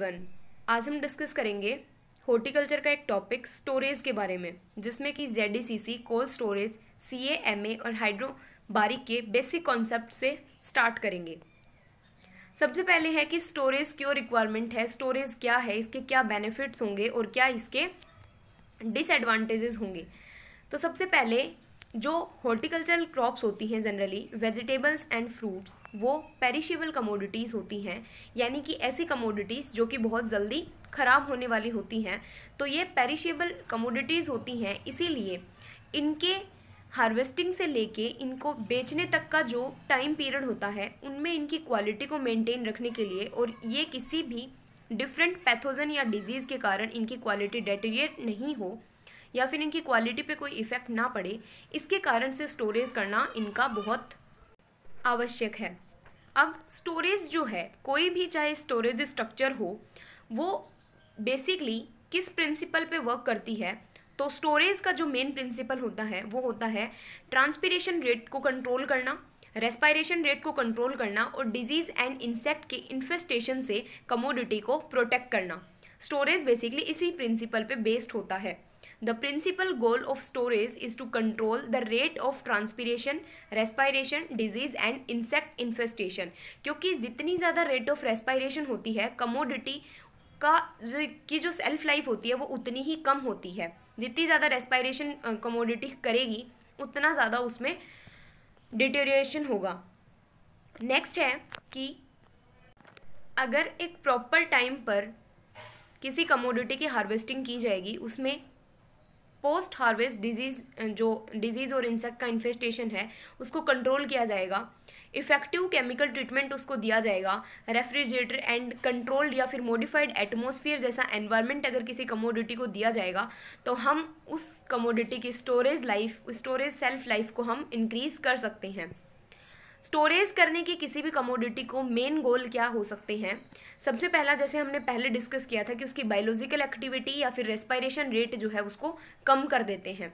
One आज हम discuss करेंगे हॉर्टिकल्चर का एक टॉपिक स्टोरेज के बारे में जिसमें कि जेड cold storage C M A और के बेसिक कॉन्सेप्ट से स्टार्ट करेंगे सबसे पहले है कि स्टोरेज क्यों रिक्वायरमेंट है स्टोरेज क्या है इसके क्या बेनिफिट्स होंगे और क्या इसके डिसएडवांटेजेस होंगे तो सबसे पहले जो हॉर्टिकल्चरल क्रॉप्स होती हैं जनरली वेजिटेबल्स एंड फ्रूट्स वो पेरिशेबल कमोडिटीज़ होती हैं यानी कि ऐसी कमोडिटीज़ जो कि बहुत जल्दी ख़राब होने वाली होती हैं तो ये पेरिशेबल कमोडिटीज़ होती हैं इसीलिए इनके हार्वेस्टिंग से लेके इनको बेचने तक का जो टाइम पीरियड होता है उनमें इनकी क्वालिटी को मेंटेन रखने के लिए और ये किसी भी डिफरेंट पैथोजन या डिजीज़ के कारण इनकी क्वालिटी डेटेरिएट नहीं हो या फिर इनकी क्वालिटी पे कोई इफ़ेक्ट ना पड़े इसके कारण से स्टोरेज करना इनका बहुत आवश्यक है अब स्टोरेज जो है कोई भी चाहे स्टोरेज स्ट्रक्चर हो वो बेसिकली किस प्रिंसिपल पे वर्क करती है तो स्टोरेज का जो मेन प्रिंसिपल होता है वो होता है ट्रांसपीरेशन रेट को कंट्रोल करना रेस्पायरेशन रेट को कंट्रोल करना और डिजीज़ एंड इंसेक्ट के इन्फेस्टेशन से कमोडिटी को प्रोटेक्ट करना स्टोरेज बेसिकली इसी प्रिंसिपल पे बेस्ड होता है The principal goal of storage is to control the rate of transpiration, respiration, disease and insect infestation. क्योंकि जितनी ज़्यादा रेट ऑफ रेस्पायरेशन होती है कमोडिटी का जो की जो सेल्फ लाइफ होती है वो उतनी ही कम होती है जितनी ज़्यादा रेस्पायरेशन कमोडिटी करेगी उतना ज़्यादा उसमें डिटेरिएशन होगा नेक्स्ट है कि अगर एक प्रॉपर टाइम पर किसी कमोडिटी की हार्वेस्टिंग की जाएगी उसमें पोस्ट हार्वेस्ट डिजीज़ जो डिजीज़ और इंसेक्ट का इन्फेस्टेशन है उसको कंट्रोल किया जाएगा इफेक्टिव केमिकल ट्रीटमेंट उसको दिया जाएगा रेफ्रिजरेटर एंड कंट्रोल्ड या फिर मॉडिफाइड एटमोसफियर जैसा एनवायरनमेंट अगर किसी कमोडिटी को दिया जाएगा तो हम उस कमोडिटी की storage life storage shelf life को हम इंक्रीज़ कर सकते हैं स्टोरेज करने की किसी भी कमोडिटी को मेन गोल क्या हो सकते हैं सबसे पहला जैसे हमने पहले डिस्कस किया था कि उसकी बायोलॉजिकल एक्टिविटी या फिर रेस्पायरेशन रेट जो है उसको कम कर देते हैं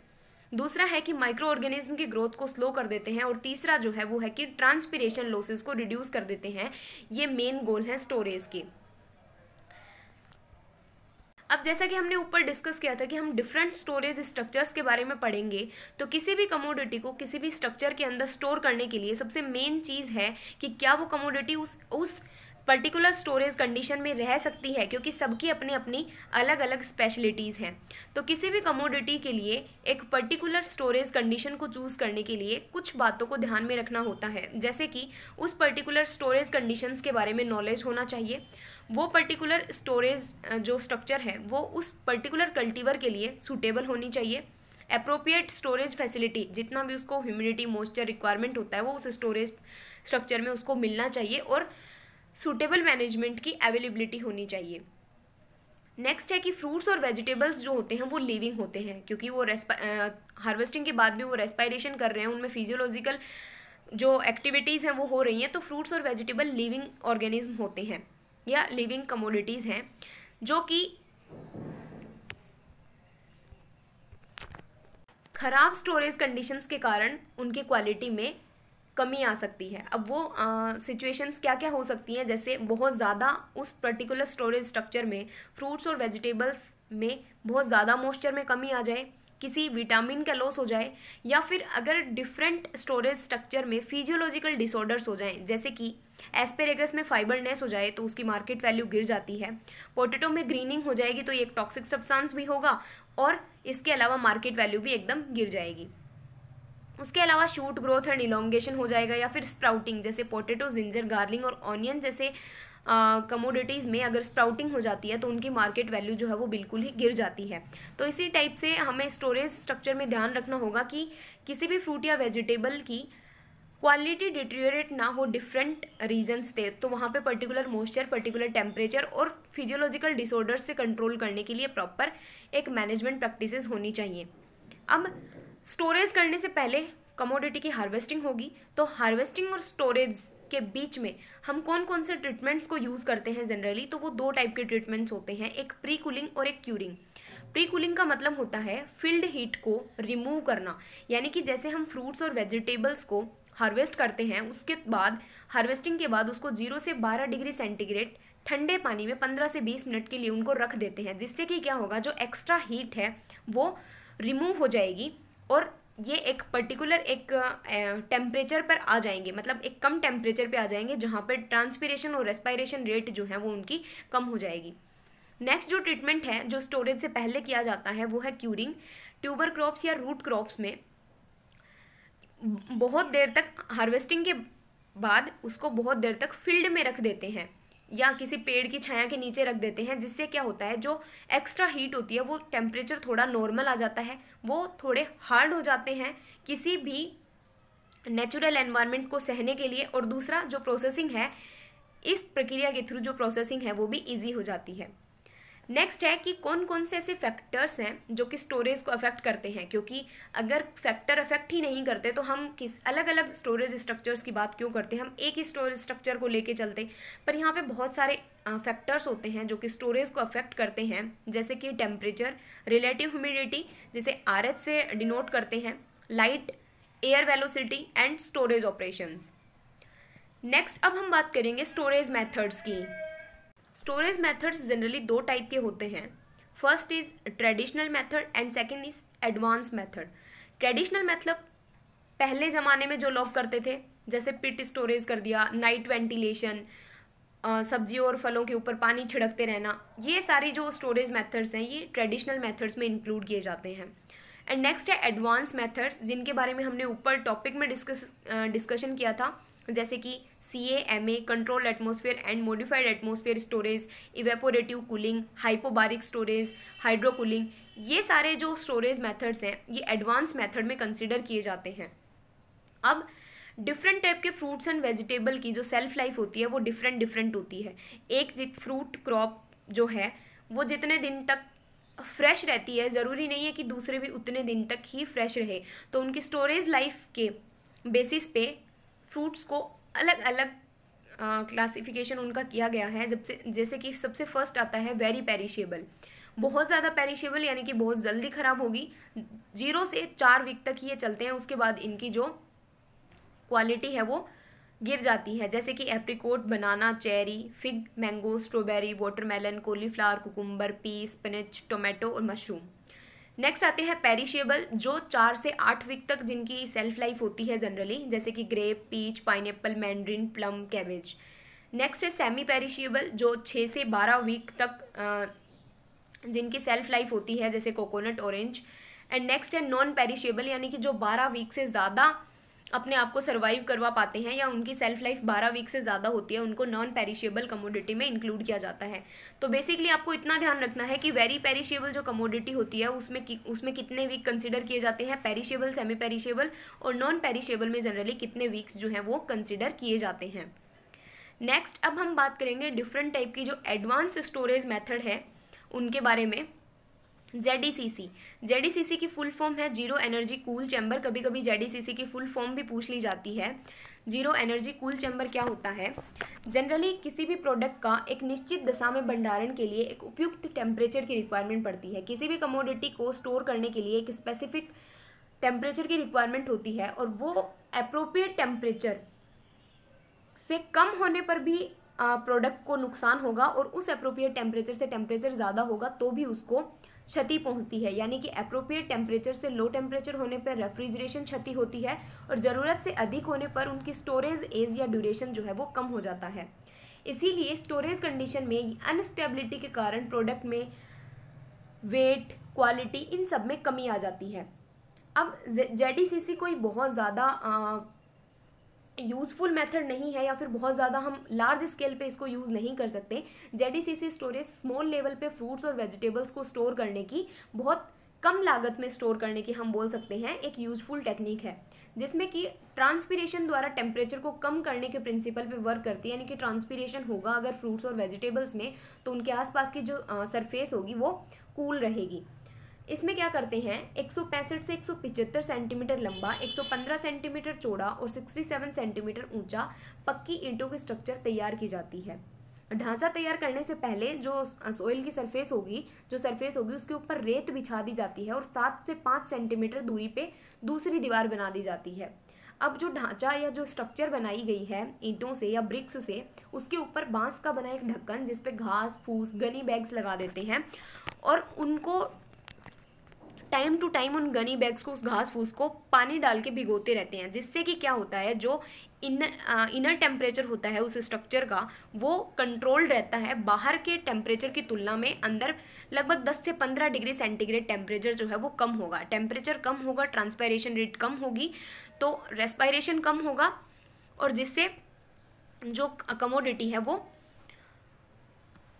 दूसरा है कि माइक्रो ऑर्गेनिज्म की ग्रोथ को स्लो कर देते हैं और तीसरा जो है वो है कि ट्रांसपीरेशन लॉसेस को रिड्यूस कर देते हैं ये मेन गोल है स्टोरेज के अब जैसा कि हमने ऊपर डिस्कस किया था कि हम डिफरेंट स्टोरेज स्ट्रक्चर्स के बारे में पढ़ेंगे तो किसी भी कमोडिटी को किसी भी स्ट्रक्चर के अंदर स्टोर करने के लिए सबसे मेन चीज़ है कि क्या वो कमोडिटी उस उस पर्टिकुलर स्टोरेज कंडीशन में रह सकती है क्योंकि सबकी अपनी अपनी अलग अलग स्पेशलिटीज़ हैं तो किसी भी कमोडिटी के लिए एक पर्टिकुलर स्टोरेज कंडीशन को चूज़ करने के लिए कुछ बातों को ध्यान में रखना होता है जैसे कि उस पर्टिकुलर स्टोरेज कंडीशंस के बारे में नॉलेज होना चाहिए वो पर्टिकुलर स्टोरेज जो स्ट्रक्चर है वो उस पर्टिकुलर कल्टीवर के लिए सूटेबल होनी चाहिए अप्रोप्रिएट स्टोरेज फैसिलिटी जितना भी उसको ह्यूमिडिटी मॉइस्चर रिक्वायरमेंट होता है वो उस स्टोरेज स्ट्रक्चर में उसको मिलना चाहिए और सूटेबल मैनेजमेंट की अवेलेबिलिटी होनी चाहिए नेक्स्ट है कि फ्रूट्स और वेजिटेबल्स जो होते हैं वो लिविंग होते हैं क्योंकि वो हार्वेस्टिंग के बाद भी वो रेस्पायरेशन कर रहे हैं उनमें फिजियोलॉजिकल जो एक्टिविटीज़ हैं वो हो रही हैं तो फ्रूट्स और वेजिटेबल लिविंग ऑर्गेनिज्म होते हैं या लिविंग कमोडिटीज़ हैं जो कि खराब स्टोरेज कंडीशंस के कारण उनकी क्वालिटी में कमी आ सकती है अब वो सिचुएशंस क्या क्या हो सकती हैं जैसे बहुत ज़्यादा उस पर्टिकुलर स्टोरेज स्ट्रक्चर में फ्रूट्स और वेजिटेबल्स में बहुत ज़्यादा मॉइस्चर में कमी आ जाए किसी विटामिन का लॉस हो जाए या फिर अगर डिफरेंट स्टोरेज स्ट्रक्चर में फिजियोलॉजिकल डिसऑर्डर्स हो जाएं जैसे कि एस्पेरेगस में फाइबरनेस हो जाए तो उसकी मार्केट वैल्यू गिर जाती है पोटेटो में ग्रीनिंग हो जाएगी तो ये एक टॉक्सिक सब्सटेंस भी होगा और इसके अलावा मार्केट वैल्यू भी एकदम गिर जाएगी उसके अलावा शूट ग्रोथ एंड इलोंगेशन हो जाएगा या फिर स्प्राउटिंग जैसे पोटेटो जिंजर गार्लिंग और ऑनियन जैसे कमोडिटीज़ में अगर स्प्राउटिंग हो जाती है तो उनकी मार्केट वैल्यू जो है वो बिल्कुल ही गिर जाती है तो इसी टाइप से हमें स्टोरेज स्ट्रक्चर में ध्यान रखना होगा कि किसी भी फ्रूट या वेजिटेबल की क्वालिटी डिट्रियोरेट ना हो डिफरेंट रीजंस थे तो वहाँ पे पर्टिकुलर मॉइस्चर पर्टिकुलर टेम्परेचर और फिजियोलॉजिकल डिसऑर्डर्स से कंट्रोल करने के लिए प्रॉपर एक मैनेजमेंट प्रैक्टिसेस होनी चाहिए अब स्टोरेज करने से पहले कमोडिटी की हार्वेस्टिंग होगी तो हार्वेस्टिंग और स्टोरेज के बीच में हम कौन कौन से ट्रीटमेंट्स को यूज़ करते हैं जनरली तो वो दो टाइप के ट्रीटमेंट्स होते हैं एक प्री कूलिंग और एक क्यूरिंग प्री कूलिंग का मतलब होता है फील्ड हीट को रिमूव करना यानी कि जैसे हम फ्रूट्स और वेजिटेबल्स को हार्वेस्ट करते हैं उसके बाद हार्वेस्टिंग के बाद उसको जीरो से बारह डिग्री सेंटीग्रेड ठंडे पानी में पंद्रह से बीस मिनट के लिए उनको रख देते हैं जिससे कि क्या होगा जो एक्स्ट्रा हीट है वो रिमूव हो जाएगी और ये एक पर्टिकुलर एक टेम्परेचर पर आ जाएंगे मतलब एक कम टेम्परेचर पे आ जाएंगे जहाँ पर ट्रांसपीरेशन और रेस्पायरेशन रेट जो है वो उनकी कम हो जाएगी नेक्स्ट जो ट्रीटमेंट है जो स्टोरेज से पहले किया जाता है वो है क्यूरिंग ट्यूबर क्रॉप्स या रूट क्रॉप्स में बहुत देर तक हार्वेस्टिंग के बाद उसको बहुत देर तक फील्ड में रख देते हैं या किसी पेड़ की छाया के नीचे रख देते हैं जिससे क्या होता है जो एक्स्ट्रा हीट होती है वो टेम्परेचर थोड़ा नॉर्मल आ जाता है वो थोड़े हार्ड हो जाते हैं किसी भी नेचुरल एनवायरनमेंट को सहने के लिए और दूसरा जो प्रोसेसिंग है इस प्रक्रिया के थ्रू जो प्रोसेसिंग है वो भी ईजी हो जाती है नेक्स्ट है कि कौन कौन से ऐसे फैक्टर्स हैं जो कि स्टोरेज को अफेक्ट करते हैं क्योंकि अगर फैक्टर अफेक्ट ही नहीं करते तो हम किस अलग अलग स्टोरेज स्ट्रक्चर्स की बात क्यों करते हैं हम एक ही स्टोरेज स्ट्रक्चर को लेके चलते पर यहाँ पे बहुत सारे फैक्टर्स होते हैं जो कि स्टोरेज को अफेक्ट करते हैं जैसे कि टेम्परेचर रिलेटिव ह्यूमिडिटी जिसे आर से डिनोट करते हैं light air velocity and storage operations next अब हम बात करेंगे स्टोरेज मेथड्स की स्टोरेज मेथड्स जनरली दो टाइप के होते हैं first is traditional method and second is advance method traditional मतलब पहले ज़माने में जो लोग करते थे जैसे पिट स्टोरेज कर दिया नाइट वेंटिलेशन सब्जियों और फलों के ऊपर पानी छिड़कते रहना ये सारी जो स्टोरेज मेथड्स हैं ये ट्रेडिशनल मेथड्स में इंक्लूड किए जाते हैं एंड नेक्स्ट है एडवांस मेथड्स जिनके बारे में हमने ऊपर टॉपिक में डिस्कस डिस्कशन किया था जैसे कि C A M A control atmosphere and modified atmosphere storage evaporative cooling hypobaric storage hydro cooling ये सारे जो स्टोरेज मेथड्स हैं ये एडवांस मेथड में कंसिडर किए जाते हैं अब डिफरेंट टाइप के फ्रूट्स एंड वेजिटेबल की जो सेल्फ लाइफ होती है वो डिफरेंट डिफरेंट होती है एक जित फ्रूट क्रॉप जो है वो जितने दिन तक फ्रेश रहती है ज़रूरी नहीं है कि दूसरे भी उतने दिन तक ही फ्रेश रहे तो उनकी स्टोरेज लाइफ के बेसिस पे फ्रूट्स को अलग अलग क्लासिफिकेशन उनका किया गया है जब से जैसे कि सबसे फर्स्ट आता है वेरी पेरिशेबल बहुत ज़्यादा पेरिशेबल यानी कि बहुत जल्दी ख़राब होगी जीरो से चार वीक तक ही ये चलते हैं उसके बाद इनकी जो क्वालिटी है वो गिर जाती है जैसे कि apricot banana cherry fig mango strawberry watermelon cauliflower cucumber pea spinach tomato और मशरूम नेक्स्ट आते हैं पेरिशेबल जो चार से आठ वीक तक जिनकी सेल्फ लाइफ होती है जनरली जैसे कि grape peach pineapple mandarin plum cabbage next है सेमी पेरिशेबल जो छः से बारह वीक तक जिनकी सेल्फ लाइफ होती है जैसे कोकोनट ऑरेंज एंड नेक्स्ट है नॉन पेरिशेबल यानी कि जो बारह वीक से ज़्यादा अपने आप को सर्वाइव करवा पाते हैं या उनकी सेल्फ लाइफ बारह वीक से ज़्यादा होती है उनको नॉन पेरिशेबल कमोडिटी में इंक्लूड किया जाता है तो बेसिकली आपको इतना ध्यान रखना है कि वेरी पेरिशेबल जो कमोडिटी होती है उसमें कि, उसमें कितने वीक कंसिडर किए जाते हैं पेरिशेबल सेमी पेरिशेबल और नॉन पेरिशेबल में जनरली कितने वीक्स जो हैं वो कंसिडर किए जाते हैं नेक्स्ट अब हम बात करेंगे डिफरेंट टाइप की जो एडवांस स्टोरेज मैथड है उनके बारे में जेडीसीसी जेडीसीसी की फुल फॉर्म है जीरो एनर्जी कूल चैम्बर कभी कभी जेडीसीसी की फुल फॉर्म भी पूछ ली जाती है जीरो एनर्जी कूल चैम्बर क्या होता है जनरली किसी भी प्रोडक्ट का एक निश्चित दशा में भंडारण के लिए एक उपयुक्त टेम्परेचर की रिक्वायरमेंट पड़ती है किसी भी कमोडिटी को स्टोर करने के लिए एक स्पेसिफिक टेम्परेचर की रिक्वायरमेंट होती है और वो अप्रोप्रिएट टेम्परेचर से कम होने पर भी प्रोडक्ट को नुकसान होगा और उस अप्रोप्रिएट टेम्परेचर से टेम्परेचर ज़्यादा होगा तो भी उसको क्षति पहुंचती है यानी कि अप्रोप्रिएट टेम्परेचर से लो टेम्परेचर होने पर रेफ्रिजरेशन क्षति होती है और ज़रूरत से अधिक होने पर उनकी स्टोरेज एज या ड्यूरेशन जो है वो कम हो जाता है इसीलिए स्टोरेज कंडीशन में अनस्टेबिलिटी के कारण प्रोडक्ट में वेट क्वालिटी इन सब में कमी आ जाती है अब सी कोई बहुत ज़्यादा यूज़फुल मेथड नहीं है या फिर बहुत ज़्यादा हम लार्ज स्केल पे इसको यूज़ नहीं कर सकते सी स्टोरेज स्मॉल लेवल पे फ्रूट्स और वेजिटेबल्स को स्टोर करने की बहुत कम लागत में स्टोर करने की हम बोल सकते हैं एक यूजफुल टेक्निक है जिसमें कि ट्रांसपीरेशन द्वारा टेम्परेचर को कम करने के प्रिंसिपल पे वर्क करती है यानी कि ट्रांसपीरेशन होगा अगर फ्रूट्स और वेजिटेबल्स में तो उनके आसपास की जो सरफेस होगी वो कूल रहेगी इसमें क्या करते हैं एक से एक सेंटीमीटर लंबा एक सेंटीमीटर चौड़ा और सिक्सटी सेंटीमीटर ऊंचा पक्की ईंटों की स्ट्रक्चर तैयार की जाती है ढांचा तैयार करने से पहले जो सोइल की सरफेस होगी जो सरफेस होगी उसके ऊपर रेत बिछा दी जाती है और सात से पाँच सेंटीमीटर दूरी पे दूसरी दीवार बना दी जाती है अब जो ढांचा या जो स्ट्रक्चर बनाई गई है ईंटों से या ब्रिक्स से उसके ऊपर बांस का बना एक ढक्कन जिसपे घास फूस गनी बैग्स लगा देते हैं और उनको टाइम टू टाइम उन गनी बैग्स को उस घास फूस को पानी डाल के भिगोते रहते हैं जिससे कि क्या होता है जो इन इनर टेम्परेचर होता है उस स्ट्रक्चर का वो कंट्रोल रहता है बाहर के टेम्परेचर की तुलना में अंदर लगभग 10 से 15 डिग्री सेंटीग्रेड टेम्परेचर जो है वो कम होगा टेम्परेचर कम होगा ट्रांसपायरेशन रेट कम होगी तो रेस्पायरेशन कम होगा और जिससे जो कमोडिटी है वो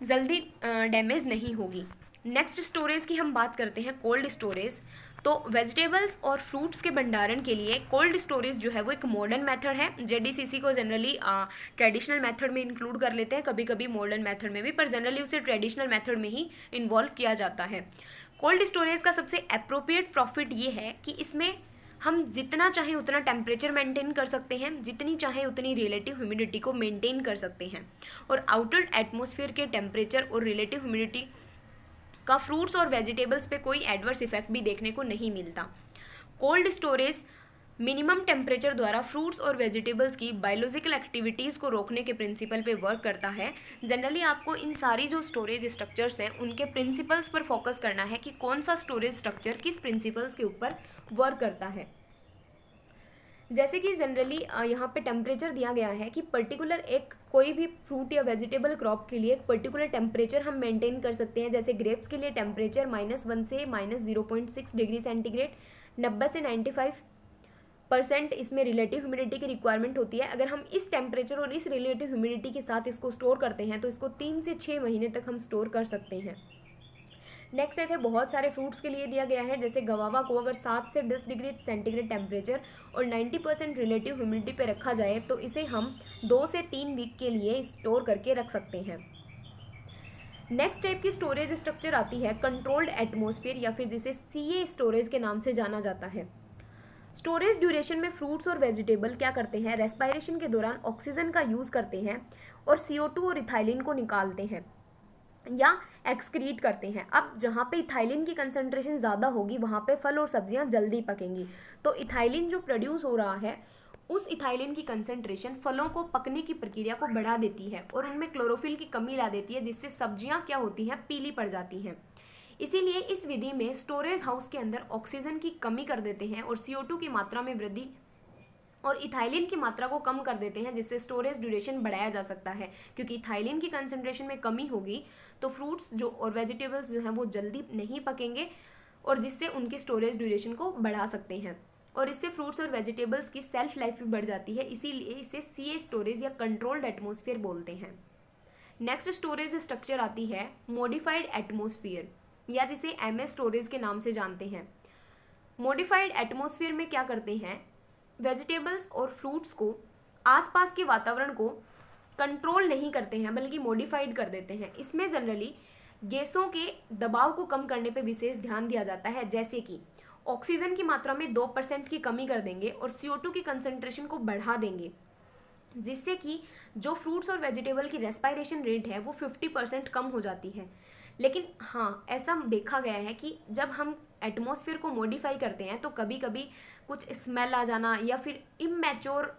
जल्दी डैमेज नहीं होगी नेक्स्ट स्टोरेज की हम बात करते हैं कोल्ड स्टोरेज तो वेजिटेबल्स और फ्रूट्स के भंडारण के लिए कोल्ड स्टोरेज जो है वो एक मॉडर्न मेथड है जेडीसीसी को जनरली ट्रेडिशनल मेथड में इंक्लूड कर लेते हैं कभी कभी मॉडर्न मेथड में भी पर जनरली उसे ट्रेडिशनल मेथड में ही इन्वॉल्व किया जाता है कोल्ड स्टोरेज का सबसे अप्रोप्रिएट प्रॉफिट ये है कि इसमें हम जितना चाहे उतना टेम्परेचर मेंटेन कर सकते हैं जितनी चाहे उतनी रिलेटिव ह्यूमिडिटी को मेंटेन कर सकते हैं और आउटर एटमॉस्फेयर के टेम्परेचर और रिलेटिव ह्यूमिडिटी का फ्रूट्स और वेजिटेबल्स पे कोई एडवर्स इफेक्ट भी देखने को नहीं मिलता कोल्ड स्टोरेज मिनिमम टेम्परेचर द्वारा फ्रूट्स और वेजिटेबल्स की बायोलॉजिकल एक्टिविटीज़ को रोकने के प्रिंसिपल पे वर्क करता है जनरली आपको इन सारी जो स्टोरेज स्ट्रक्चर्स हैं उनके प्रिंसिपल्स पर फोकस करना है कि कौन सा स्टोरेज स्ट्रक्चर किस प्रिंसिपल्स के ऊपर वर्क करता है जैसे कि जनरली यहाँ पे टेम्परेचर दिया गया है कि पर्टिकुलर एक कोई भी फ्रूट या वेजिटेबल क्रॉप के लिए एक पर्टिकुलर टेम्परेचर हम मेंटेन कर सकते हैं जैसे ग्रेप्स के लिए टेम्परेचर माइनस वन से minus zero point six degree centigrade नब्बे से नाइन्टी फाइव परसेंट इसमें रिलेटिव ह्यूमिडिटी की रिक्वायरमेंट होती है अगर हम इस टेम्परेचर और इस रिलेटिव ह्यूमिडिटी के साथ इसको स्टोर करते हैं तो इसको तीन से छः महीने तक हम स्टोर कर सकते हैं नेक्स्ट ऐसे बहुत सारे फ्रूट्स के लिए दिया गया है जैसे गवावा को अगर सात से दस डिग्री सेंटीग्रेड टेम्परेचर और नाइन्टी परसेंट रिलेटिव ह्यूमिडिटी पर रखा जाए तो इसे हम दो से तीन वीक के लिए स्टोर करके रख सकते हैं नेक्स्ट टाइप की स्टोरेज स्ट्रक्चर आती है कंट्रोल्ड एटमोसफियर या फिर जिसे सी स्टोरेज के नाम से जाना जाता है स्टोरेज ड्यूरेशन में फ्रूट्स और वेजिटेबल क्या करते हैं रेस्पायरेशन के दौरान ऑक्सीजन का यूज़ करते हैं और सी और इथाइलिन को निकालते हैं या एक्सक्रीट करते हैं अब जहाँ पे इथाइलिन की कंसनट्रेशन ज़्यादा होगी वहाँ पे फल और सब्जियाँ जल्दी पकेंगी तो इथाइलिन जो प्रोड्यूस हो रहा है उस इथाइलिन की कंसनट्रेशन फलों को पकने की प्रक्रिया को बढ़ा देती है और उनमें क्लोरोफिल की कमी ला देती है जिससे सब्जियाँ क्या होती हैं पीली पड़ जाती हैं इसीलिए इस विधि में स्टोरेज हाउस के अंदर ऑक्सीजन की कमी कर देते हैं और सी की मात्रा में वृद्धि और इथाइलिन की मात्रा को कम कर देते हैं जिससे स्टोरेज ड्यूरेशन बढ़ाया जा सकता है क्योंकि इथाइलिन की कंसनट्रेशन में कमी होगी तो फ्रूट्स जो और वेजिटेबल्स जो हैं वो जल्दी नहीं पकेंगे और जिससे उनकी स्टोरेज ड्यूरेशन को बढ़ा सकते हैं और इससे फ्रूट्स और वेजिटेबल्स की सेल्फ लाइफ भी बढ़ जाती है इसीलिए इसे सी ए स्टोरेज या कंट्रोल्ड एटमोसफियर बोलते हैं नेक्स्ट स्टोरेज स्ट्रक्चर आती है मॉडिफाइड एटमोसफियर या जिसे एम स्टोरेज के नाम से जानते हैं मॉडिफाइड एटमोसफियर में क्या करते हैं वेजिटेबल्स और फ्रूट्स को आसपास के वातावरण को कंट्रोल नहीं करते हैं बल्कि मॉडिफाइड कर देते हैं इसमें जनरली गैसों के दबाव को कम करने पर विशेष ध्यान दिया जाता है जैसे कि ऑक्सीजन की मात्रा में दो परसेंट की कमी कर देंगे और सी की कंसनट्रेशन को बढ़ा देंगे जिससे कि जो फ्रूट्स और वेजिटेबल की रेस्पायरेशन रेट है वो फिफ्टी परसेंट कम हो जाती है लेकिन हाँ ऐसा देखा गया है कि जब हम एटमॉस्फेयर को मॉडिफाई करते हैं तो कभी कभी कुछ स्मेल आ जाना या फिर इमेच्योर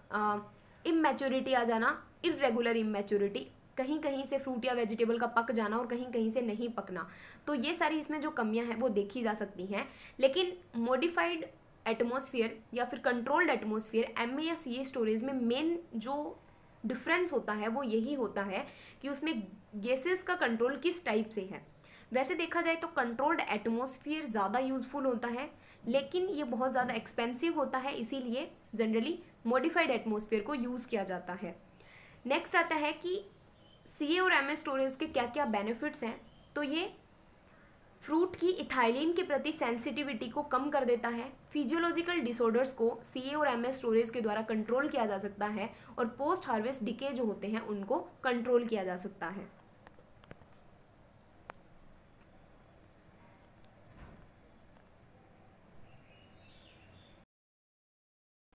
इमेच्योरिटी आ जाना इरेगुलर इमेच्योरिटी कहीं कहीं से फ्रूट या वेजिटेबल का पक जाना और कहीं कहीं से नहीं पकना तो ये सारी इसमें जो कमियां हैं वो देखी जा सकती हैं लेकिन मॉडिफाइड एटमोसफियर या फिर कंट्रोल्ड एटमोसफियर एम या सी स्टोरेज में मेन जो डिफरेंस होता है वो यही होता है कि उसमें गैसेस का कंट्रोल किस टाइप से है वैसे देखा जाए तो कंट्रोल्ड एटमोसफियर ज़्यादा यूज़फुल होता है लेकिन ये बहुत ज़्यादा एक्सपेंसिव होता है इसीलिए जनरली मॉडिफाइड एटमोसफियर को यूज़ किया जाता है नेक्स्ट आता है कि सी और एम एस स्टोरेज के क्या क्या बेनिफिट्स हैं तो ये फ्रूट की इथाइलिन के प्रति सेंसिटिविटी को कम कर देता है फिजियोलॉजिकल डिसऑर्डर्स को सी और एम एस स्टोरेज के द्वारा कंट्रोल किया जा सकता है और पोस्ट हार्वेस्ट डिके जो होते हैं उनको कंट्रोल किया जा सकता है